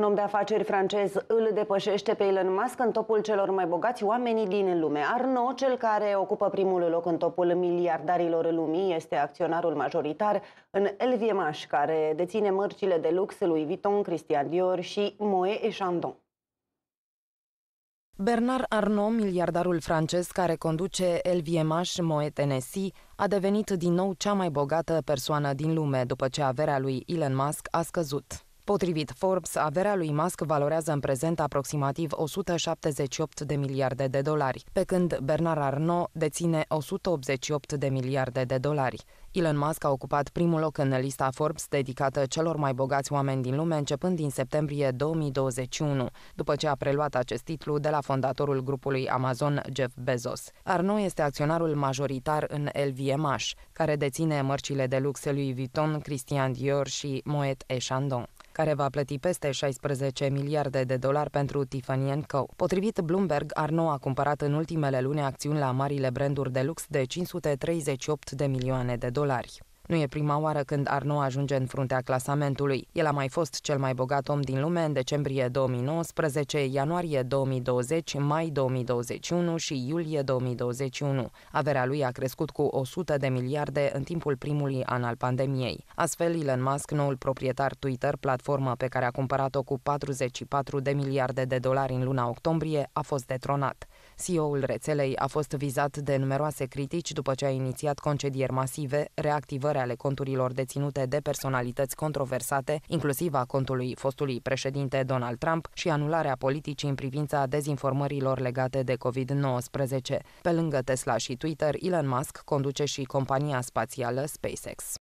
Un om de afaceri francez îl depășește pe Elon Musk în topul celor mai bogați oamenii din lume. Arnaud, cel care ocupă primul loc în topul miliardarilor lumii, este acționarul majoritar în LVMH, care deține mărcile de lux lui Vuitton, Christian Dior și Moët Chandon. Bernard Arnault, miliardarul francez care conduce LVMH Moët Tennessee, a devenit din nou cea mai bogată persoană din lume după ce averea lui Elon Musk a scăzut. Potrivit Forbes, averea lui Musk valorează în prezent aproximativ 178 de miliarde de dolari, pe când Bernard Arnault deține 188 de miliarde de dolari. Elon Musk a ocupat primul loc în lista Forbes dedicată celor mai bogați oameni din lume începând din septembrie 2021, după ce a preluat acest titlu de la fondatorul grupului Amazon, Jeff Bezos. Arnault este acționarul majoritar în LVMH, care deține mărcile de lux Louis Vuitton, Christian Dior și Moet Chandon care va plăti peste 16 miliarde de dolari pentru Tiffany Co. Potrivit Bloomberg, Arno a cumpărat în ultimele luni acțiuni la marile branduri de lux de 538 de milioane de dolari. Nu e prima oară când Arno ajunge în fruntea clasamentului. El a mai fost cel mai bogat om din lume în decembrie 2019, ianuarie 2020, mai 2021 și iulie 2021. Averea lui a crescut cu 100 de miliarde în timpul primului an al pandemiei. Astfel, Elon Musk, noul proprietar Twitter, platformă pe care a cumpărat-o cu 44 de miliarde de dolari în luna octombrie, a fost detronat. CEO-ul rețelei a fost vizat de numeroase critici după ce a inițiat concedieri masive, reactivări ale conturilor deținute de personalități controversate, inclusiv a contului fostului președinte Donald Trump și anularea politicii în privința dezinformărilor legate de COVID-19. Pe lângă Tesla și Twitter, Elon Musk conduce și compania spațială SpaceX.